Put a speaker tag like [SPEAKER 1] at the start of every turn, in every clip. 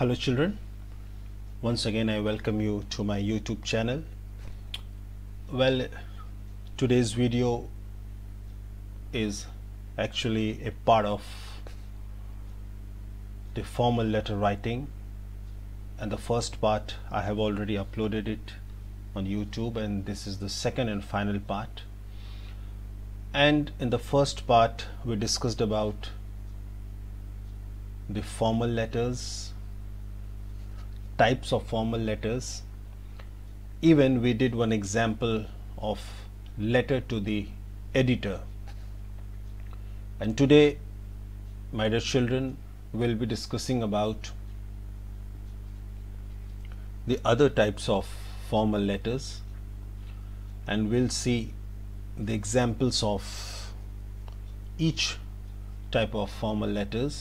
[SPEAKER 1] hello children once again I welcome you to my YouTube channel well today's video is actually a part of the formal letter writing and the first part I have already uploaded it on YouTube and this is the second and final part and in the first part we discussed about the formal letters types of formal letters even we did one example of letter to the editor and today my dear children we will be discussing about the other types of formal letters and we'll see the examples of each type of formal letters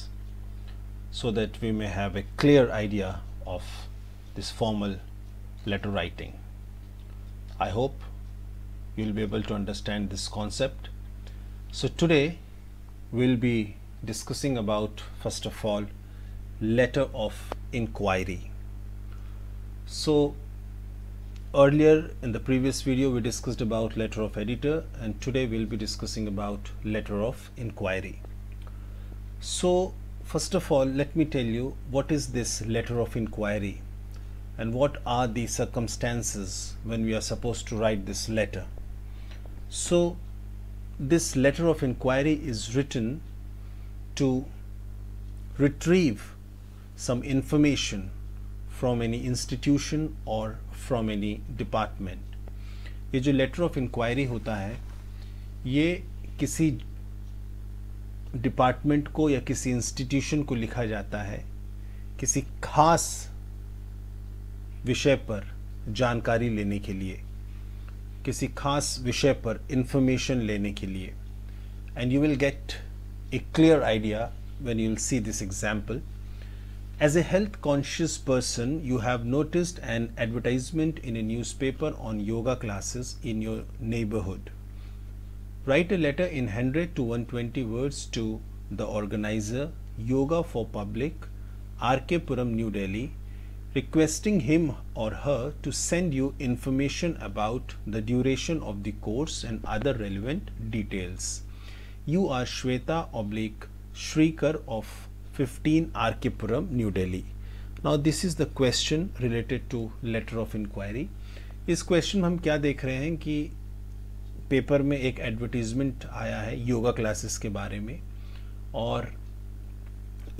[SPEAKER 1] so that we may have a clear idea of this formal letter writing. I hope you will be able to understand this concept. So today we'll be discussing about first of all letter of inquiry. So earlier in the previous video we discussed about letter of editor and today we'll be discussing about letter of inquiry. So first of all let me tell you what is this letter of inquiry and what are the circumstances when we are supposed to write this letter. So this letter of inquiry is written to retrieve some information from any institution or from any department. ये जो letter of inquiry होता है ये किसी department को या किसी institution को लिखा जाता है किसी खास विषय पर जानकारी लेने के लिए किसी खास विषय पर इंफॉर्मेशन लेने के लिए and you will get a clear idea when you'll see this example. As a health conscious person, you have noticed an advertisement in a newspaper on yoga classes in your neighborhood. Write a letter in 100 to 120 words to the organizer, Yoga for Public, RK Puram, New Delhi, requesting him or her to send you information about the duration of the course and other relevant details. You are Shweta oblique Shrikar of 15 Arkipuram, New Delhi. Now this is the question related to letter of inquiry. इस question में हम क्या देख रहे हैं कि paper में एक एडवर्टीजमेंट आया है योगा क्लासेस के बारे में और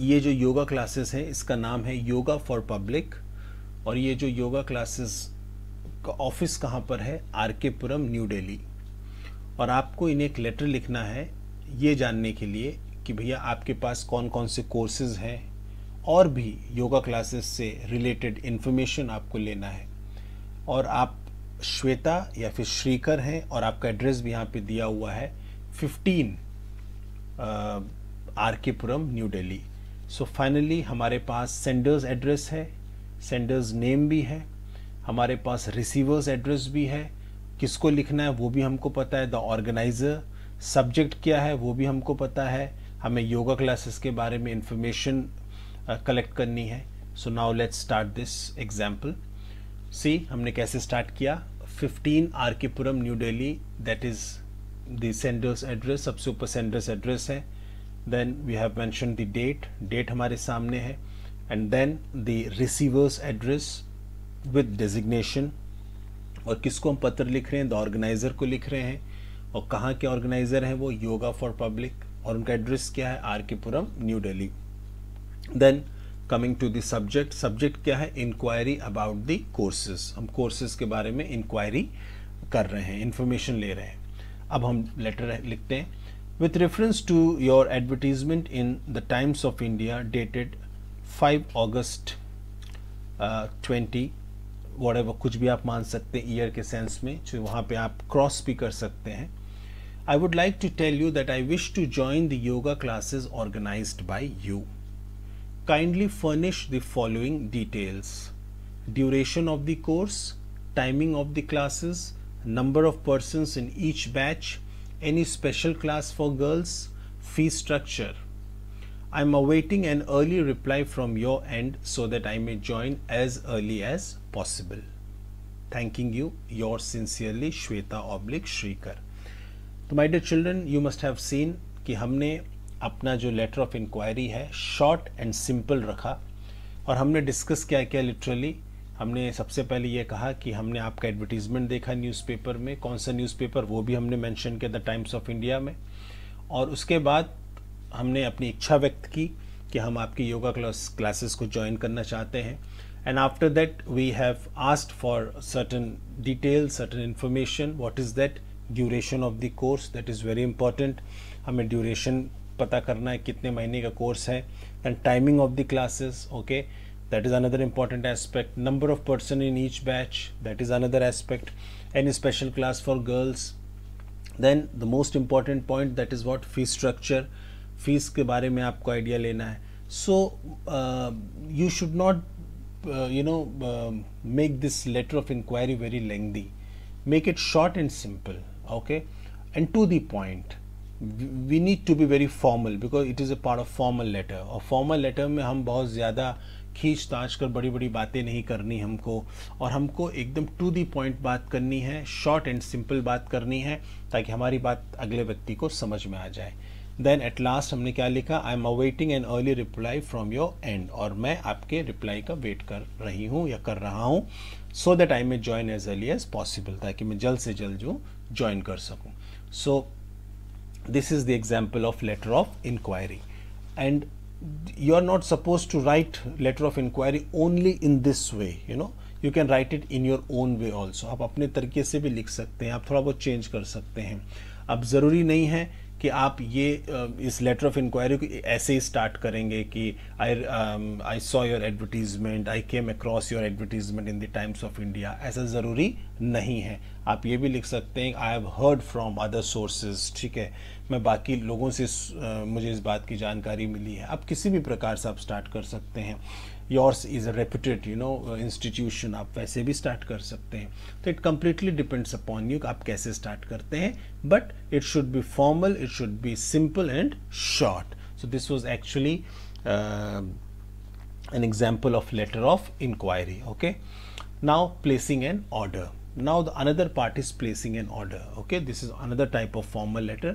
[SPEAKER 1] ये जो योगा क्लासेस हैं इसका नाम है योगा फॉर पब्लिक और ये जो योगा क्लासेस का ऑफिस कहाँ पर है आर के पुरम न्यू दिल्ली और आपको इन्हें एक लेटर लिखना है ये जानने के लिए कि भैया आपके पास कौन कौन से कोर्सेज हैं और भी योगा क्लासेस से रिलेटेड इन्फॉर्मेशन आपको लेना है और आप श्वेता या फिर श्रीकर हैं और आपका एड्रेस भी यहाँ पे दिया हुआ है fifteen R K Puram New Delhi so so finally हमारे पास सेंडर्स एड्रेस है सेंडर्स नेम भी है हमारे पास रिसीवर्स एड्रेस भी है किसको लिखना है वो भी हमको पता है द ऑर्गेनाइज़र सब्जेक्ट क्या है वो भी हमको पता है हमें योगा क्लासेस के बारे में इंफॉर्मेशन कलेक्ट uh, करनी है so now let's start this example see हमने कैसे स्टार्ट किया 15 R K Puram New Delhi that is senders address सबसे ऊपर सेंडर्स एड्रेस है then we have mention the date date हमारे सामने है and then the receiver's address with designation और किसको हम पत्र लिख रहे हैं द ऑर्गेनाइज़र को लिख रहे हैं और कहाँ के ऑर्गेनाइज़र हैं वो योगा फॉर पब्लिक और उनका एड्रेस क्या है R K Puram New Delhi then coming to the subject subject क्या है इंक्वायरी अबाउट द कोर्सेज हम कोर्सेज के बारे में इंक्वायरी कर रहे हैं इंफॉर्मेशन ले रहे हैं अब हम लेटर लिखते हैं with reference to your advertisement in the Times of India dated 5 August uh, 20, whatever, kuch bhi aap maan sakte year ke sense mein, chui wahan pe aap cross bhi kar sakte hain. I would like to tell you that I wish to join the yoga classes organized by you. Kindly furnish the following details. Duration of the course, timing of the classes, number of persons in each batch, any special class for girls, fee structure. I am awaiting an early reply from your end so that I may join as early as possible. Thanking you, yours sincerely, Shweta Oblique Shrikar. my dear children, you must have seen seen कि हमने अपना जो letter of inquiry है short and simple रखा और हमने discuss क्या literally हमने सबसे पहले ये कहा कि हमने आपका एडवर्टीज़मेंट देखा न्यूज़पेपर में कौन सा न्यूज़पेपर वो भी हमने मेंशन किया द टाइम्स ऑफ इंडिया में और उसके बाद हमने अपनी इच्छा व्यक्त की कि हम आपकी योगा क्लास क्लासेस को ज्वाइन करना चाहते हैं and after that we have asked for certain detail certain information what is that duration of the course that is very important हमें ड्यूरेशन पता करना है कितने महीने का कोर्स है and timing of the classes okay that is another important aspect number of person in each batch that is another aspect any special class for girls then the most important point that is what fee structure fees के बारे में आपको idea लेना है so uh, you should not uh, you know uh, make this letter of inquiry very lengthy make it short and simple okay and to the point we need to be very formal because it is a part of formal letter A formal letter में हम बहुत ज़्यादा खींच ताज कर बड़ी बड़ी बातें नहीं करनी हमको और हमको एकदम टू दी पॉइंट बात करनी है शॉर्ट एंड सिंपल बात करनी है ताकि हमारी बात अगले व्यक्ति को समझ में आ जाए देन एट लास्ट हमने क्या लिखा I am awaiting an early reply from your and और मैं आपके रिप्लाई का वेट कर रही हूँ या कर रहा हूँ so that I may join as early as possible ताकि मैं जल्द से जल्द जो ज्वाइन कर सकूँ so this is the example of letter of inquiry and you are not supposed to write letter of inquiry only in this way you know you can write it in your own way also आप अपने तरीके से भी लिख सकते हैं आप थोड़ा बहुत change कर सकते हैं अब ज़रूरी नहीं है कि आप ये इस लेटर ऑफ इंक्वायरी को ऐसे ही स्टार्ट करेंगे कि I I saw your advertisement I came across your advertisement in the Times of India ऐसा ज़रूरी नहीं है आप ये भी लिख सकते हैं I have heard from other sources ठीक है मैं बाकी लोगों से मुझे इस बात की जानकारी मिली है आप किसी भी प्रकार से आप स्टार्ट कर सकते हैं yours is a reputed you know institution आप वैसे भी start कर सकते हैं तो it completely depends upon you आप कैसे start करते हैं but it should be formal it should be simple and short so this was actually uh, an example of letter of inquiry okay now placing an order now the another part is placing an order okay this is another type of formal letter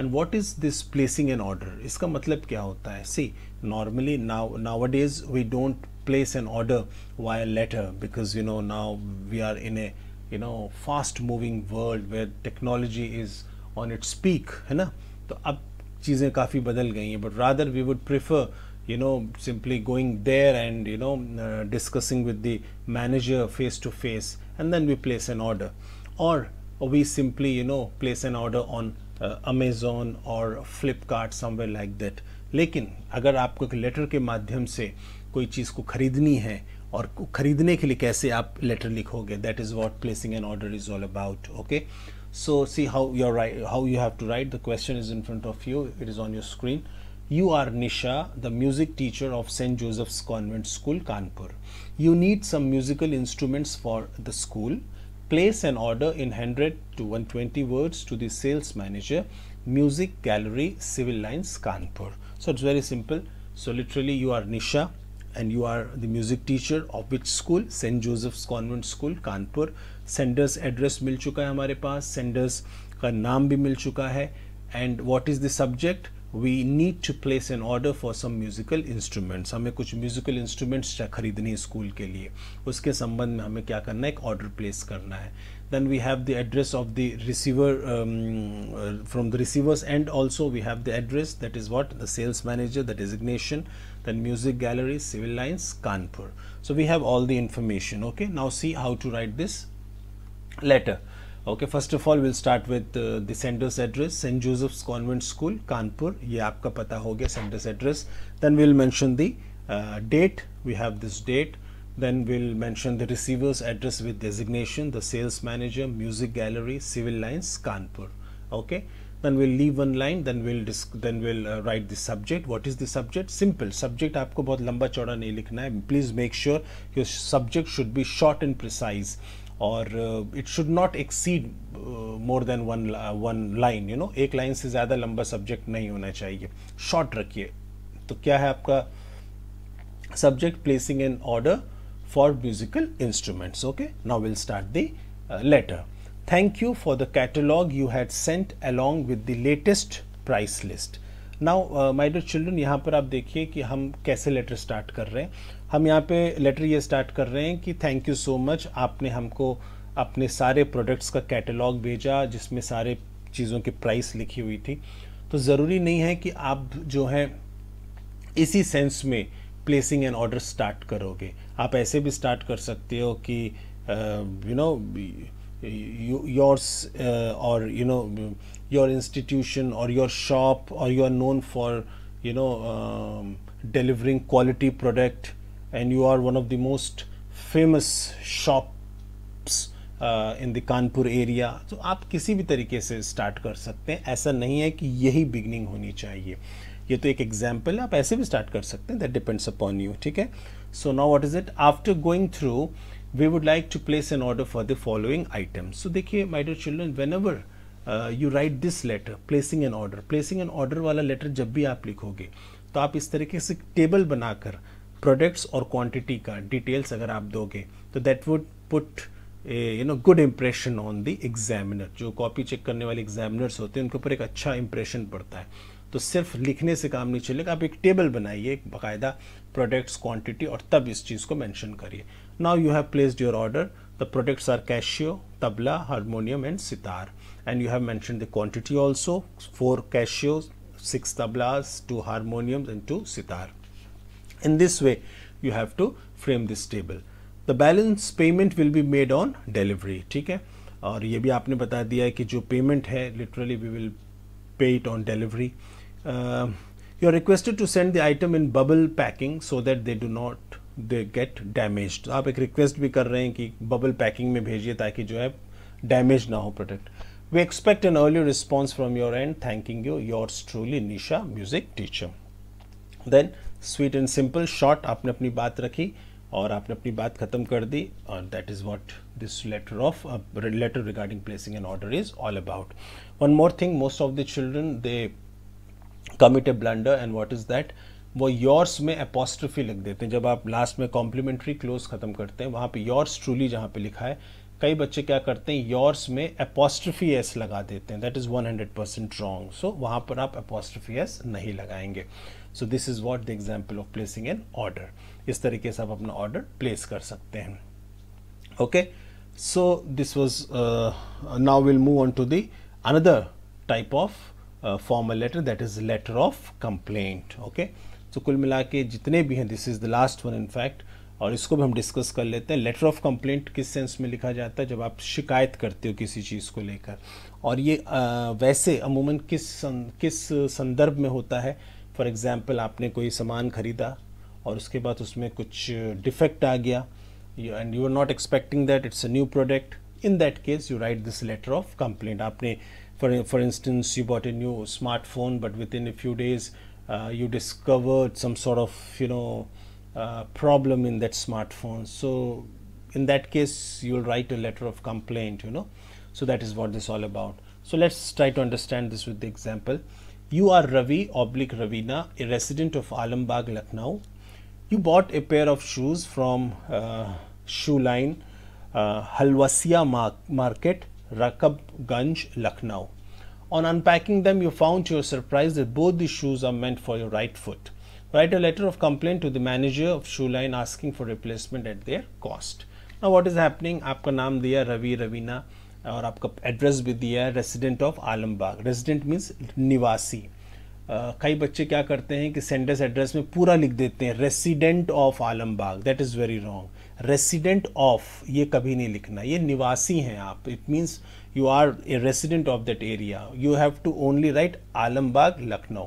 [SPEAKER 1] and what is this placing an order इसका मतलब क्या होता है see normally now nowadays we don't place an order via letter because you know now we are in a you know fast moving world where technology is on its peak है ना तो अब चीज़ें काफ़ी बदल गई हैं But rather we would prefer you know simply going there and you know uh, discussing with the manager face to face and then we place an order or, or we simply you know place an order on Amazon और Flipkart somewhere like that लेकिन अगर आपको एक letter के माध्यम से कोई चीज़ को खरीदनी है और खरीदने के लिए कैसे आप लेटर लिखोगे that is what placing an order is all about okay so see how you write how you have to write the question is in front of you it is on your screen you are Nisha the music teacher of saint Joseph's convent school Kanpur you need some musical instruments for the school place an order in 100 to 120 words to the sales manager music gallery civil lines kanpur so it's very simple so literally you are nisha and you are the music teacher of which school st joseph's convent school kanpur senders address mil chuka hai hamare paas senders का नाम भी मिल चुका है and what is the we need to place an order for some musical instruments. हमें कुछ musical instruments खरीदनी है के लिए उसके संबंध में हमें क्या करना है एक order place करना है then we have the address of the receiver um, uh, from the receivers end. also we have the address that is what the sales manager the designation then music gallery civil lines kanpur so we have all the information okay now see how to write this letter Okay, first of all, we'll start with uh, the sender's address, St. Joseph's Convent School, Kanpur. ये आपका पता sender's address. Then we'll mention the uh, date. We have this date. Then we'll mention the receiver's address with designation, the sales manager, music gallery, civil lines, Kanpur. Okay. Then we'll leave one line. Then we'll then we'll uh, write the subject. What is the subject? Simple. Subject आपको बहुत लंबा चौड़ा नहीं लिखना है. Please make sure your subject should be short and precise. और it should not exceed more than one one line you know एक लाइन से ज़्यादा लंबा सब्जेक्ट नहीं होना चाहिए शॉर्ट रखिए तो क्या है आपका subject placing an order for musical instruments okay now will start the letter thank you for the catalogue you had sent along with the latest price list now my dear children यहाँ पर आप देखिए कि हम कैसे letter start कर रहे हैं हम यहाँ पे लेटर ये स्टार्ट कर रहे हैं कि थैंक यू सो मच आपने हमको अपने सारे प्रोडक्ट्स का कैटलॉग भेजा जिसमें सारे चीज़ों की प्राइस लिखी हुई थी तो ज़रूरी नहीं है कि आप जो है इसी सेंस में प्लेसिंग एन ऑर्डर स्टार्ट करोगे आप ऐसे भी स्टार्ट कर सकते हो कि यू नो योर्स और यू नो योर इंस्टीट्यूशन और योर शॉप और you are known for you know delivering quality product and you are one of the most famous shops in the Kanpur area तो आप किसी भी तरीके से स्टार्ट कर सकते हैं ऐसा नहीं है कि यही बिगनिंग होनी चाहिए ये तो एक एग्जाम्पल है आप ऐसे भी स्टार्ट कर सकते हैं दैट डिपेंड्स अपॉन यू ठीक है so now what is it after going through we would like to place an order for the following items so देखिए my dear children whenever you write this letter placing an order placing an order वाला letter जब भी आप लिखोगे तो आप इस तरीके से टेबल बनाकर प्रोडक्ट्स और क्वांटिटी का डिटेल्स अगर आप दोगे तो that would put you know good impression on the examiner जो कॉपी चेक करने वाले एग्जामिनर्स होते हैं उनके ऊपर एक अच्छा इम्प्रेशन पड़ता है तो सिर्फ लिखने से काम नहीं चलेगा आप एक टेबल बनाइए एक बाकायदा प्रोडक्ट्स क्वांटिटी और तब इस चीज़ को मेंशन करिए now you have placed your order the products are Casio tabla harmonium and sitar and you have mention the quantity also four Casio six tablas two harmonium and two sitar In this way, you have to frame this table. The balance payment will be made on delivery. ठीक है? और ये भी आपने बता दिया है कि payment है, literally we will pay it on delivery. Uh, you are requested to send the item in bubble packing so that they do not they get damaged. आप एक request भी कर रहे हैं कि bubble packing में that ताकि जो है damage ना हो product. We expect an early response from your end, thanking you. Yours truly, Nisha, music teacher. Then sweet and simple short आपने अपनी बात रखी और आपने अपनी बात ख़त्म कर दी और that is what this letter of letter regarding placing an order is all about one more thing most of the children they commit a blunder and what is that वो योर्स में अपोस्ट्रफी लिख देते हैं जब आप last में complimentary close ख़त्म करते हैं वहाँ पे योर्स ट्रूली जहाँ पे लिखा है कई बच्चे क्या करते हैं योर्स में अपोस्ट्रफी एस लगा देते हैं that is 100 percent wrong so वहाँ पर आप अपोस्ट्रफी एस नहीं लगाएंगे so this is what the example of placing an order इस तरीके से आप अपना ऑर्डर प्लेस कर सकते हैं okay so this was now will move on to the another type of formal letter that is letter of complaint okay so कुल मिला के जितने भी हैं this is the last one in fact और इसको भी हम डिस्कस कर लेते हैं लेटर ऑफ कंप्लेंट किस सेंस में लिखा जाता है जब आप शिकायत करते हो किसी चीज़ को लेकर और ये आ, uh, वैसे अमूमन किस सं, किस संदर्भ में होता है फॉर एग्ज़ाम्पल आपने कोई सामान ख़रीदा और उसके बाद उसमें कुछ डिफेक्ट आ गया and you are not expecting that it's a new product in that case you write this letter of complaint आपने for for instance you bought a new smartphone but within a few days you discovered some sort of you know problem in that smartphone so in that case you will write a letter of complaint you know so that is what this all about so let's try to understand this with the example You are Ravi oblique Ravina, a resident of Alambagh, Lucknow. You bought a pair of shoes from uh, shoe line uh, Halwasia Market, Rakab Ganj, Lucknow. On unpacking them, you found to your surprise that both the shoes are meant for your right foot. Write a letter of complaint to the manager of shoe line asking for replacement at their cost. Now, what is happening? Aapka naam diya Ravi Ravina. और आपका address भी दिया है resident of Alambagh resident means निवासी कई बच्चे क्या करते हैं कि सेंडर्स एड्रेस में पूरा लिख देते हैं resident of Alambagh that is very wrong resident of ये कभी नहीं लिखना ये निवासी हैं आप it means you are a resident of that area you have to only write Alambagh Lucknow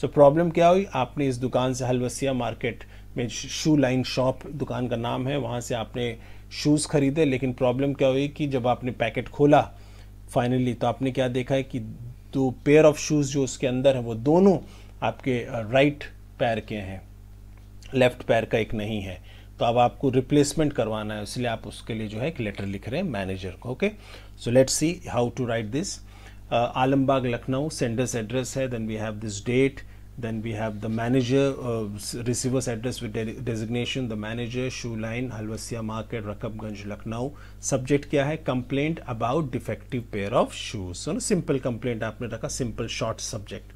[SPEAKER 1] so problem क्या हुई आपने इस दुकान से हलवसिया मार्केट में शू लाइन शॉप दुकान का नाम है वहाँ से आपने शूज़ ख़रीदे लेकिन प्रॉब्लम क्या हुई कि जब आपने पैकेट खोला फाइनली तो आपने क्या देखा है कि दो पेयर ऑफ शूज़ जो उसके अंदर है वो दोनों आपके राइट uh, पैर के हैं लेफ़्ट पैर का एक नहीं है तो अब आपको रिप्लेसमेंट करवाना है इसलिए आप उसके लिए जो है एक लेटर लिख रहे हैं मैनेजर को okay so let's see how to write this Alambagh Lucknow senders address है then we have this date Then we have the manager uh, receiver's address with de designation, the manager, shoe line, Halwasiya market, Rakabganj, Lucknow. Subject क्या है? Complaint about defective pair of shoes. So, no, simple complaint आपने रखा, simple short subject.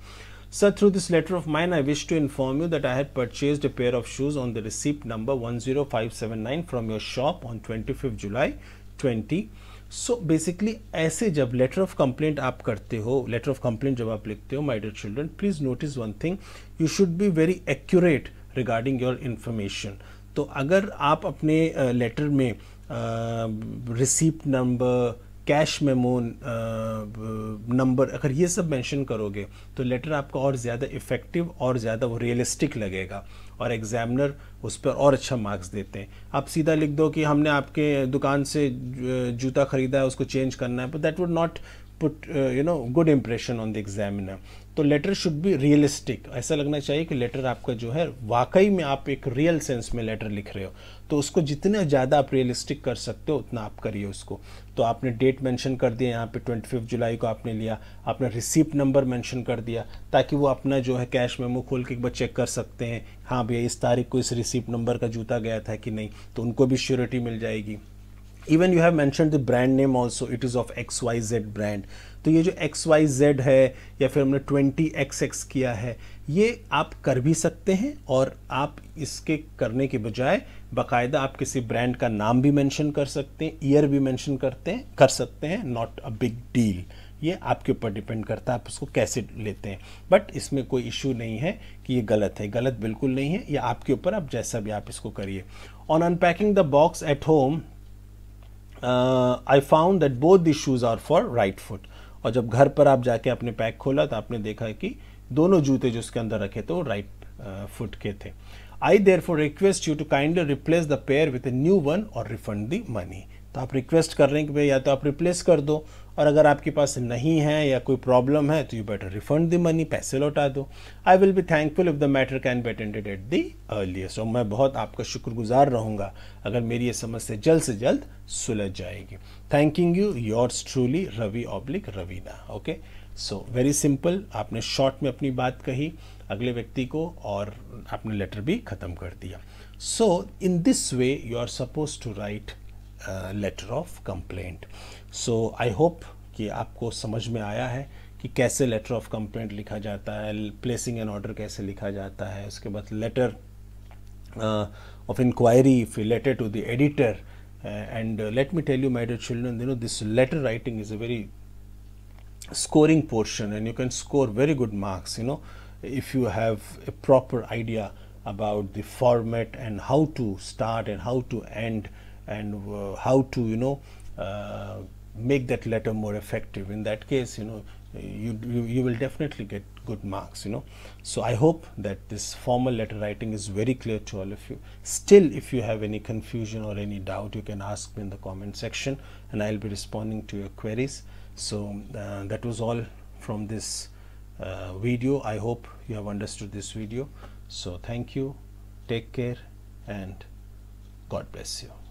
[SPEAKER 1] Sir, through this letter of mine, I wish to inform you that I had purchased a pair of shoes on the receipt number 10579 from your shop on 25th July 20. So basically ऐसे जब letter of complaint आप करते हो letter of complaint जब आप लिखते हो my dear children please notice one thing you should be very accurate regarding your information तो अगर आप अपने लेटर uh, में receipt uh, number cash memo number अगर ये सब मेंशन करोगे तो लेटर आपका और ज़्यादा इफ़ेक्टिव और ज़्यादा वो रियलिस्टिक लगेगा और एग्जामिनर उस पर और अच्छा मार्क्स देते हैं आप सीधा लिख दो कि हमने आपके दुकान से जूता ख़रीदा है उसको चेंज करना है but that would not put you know good impression on the examiner तो लेटर शुड बी रियलिस्टिक ऐसा लगना चाहिए कि लेटर आपका जो है वाकई में आप एक रियल सेंस में लेटर लिख रहे हो तो उसको जितने ज़्यादा आप रियलिस्टिक कर सकते हो उतना आप करिए उसको तो आपने डेट मेंशन कर दिया यहाँ पे ट्वेंटी फिफ्थ जुलाई को आपने लिया आपने रिसिप्ट नंबर मेंशन कर दिया ताकि वो अपना जो है कैश मेमो खोल के एक बार चेक कर सकते हैं हाँ भैया इस तारीख को इस रिसिप्ट नंबर का जूता गया था कि नहीं तो उनको भी श्योरिटी मिल जाएगी even you have mention the brand name also it is of X Y Z brand तो ये जो एक्स वाई जेड है या फिर हमने ट्वेंटी एक्स एक्स किया है ये आप कर भी सकते हैं और आप इसके करने के बजाय बाकायदा आप किसी ब्रांड का नाम भी मैंशन कर सकते हैं ईयर भी मैंशन करते हैं कर सकते हैं नॉट अ बिग डील ये आपके ऊपर डिपेंड करता है आप उसको कैसे लेते हैं बट इसमें कोई इशू नहीं है कि ये गलत है गलत बिल्कुल नहीं है ये आपके ऊपर आप जैसा भी आप इसको करिए on unpacking the box at home I found that both the shoes are for right foot और जब घर पर आप जाके अपने पैक खोला तो आपने देखा कि दोनों जूते जो उसके अंदर रखे थे वो राइट फुट uh, के थे I therefore request you to kindly replace the pair with a new one और रिफंड द मनी तो आप रिक्वेस्ट कर रहे हैं कि भाई या तो आप रिप्लेस कर दो और अगर आपके पास नहीं है या कोई प्रॉब्लम है तो you better refund the money पैसे लौटा दो I will be thankful if the matter can be attended at the earliest और मैं बहुत आपका शुक्रगुजार रहूँगा अगर मेरी ये समस्या जल्द से जल्द सुलझ जाएगी thanking you yours truly Ravi oblique Raveena okay so very simple आपने शॉर्ट में अपनी बात कही अगले व्यक्ति को और आपने लेटर भी ख़त्म कर दिया so in this way you are suppose to write letter of complaint so I hope कि आपको समझ में आया है कि कैसे लेटर ऑफ कंप्लेंट लिखा जाता है प्लेसिंग एन ऑर्डर कैसे लिखा जाता है उसके बाद letter of inquiry letter to the editor and let me tell you my children you know this letter writing is a very scoring portion and you can score very good marks you know if you have a proper idea about the format and how to start and how to end and uh, how to you know uh, make that letter more effective in that case you know you, you, you will definitely get good marks you know so i hope that this formal letter writing is very clear to all of you still if you have any confusion or any doubt you can ask me in the comment section and i'll be responding to your queries so uh, that was all from this uh, video i hope you have understood this video so thank you take care and god bless you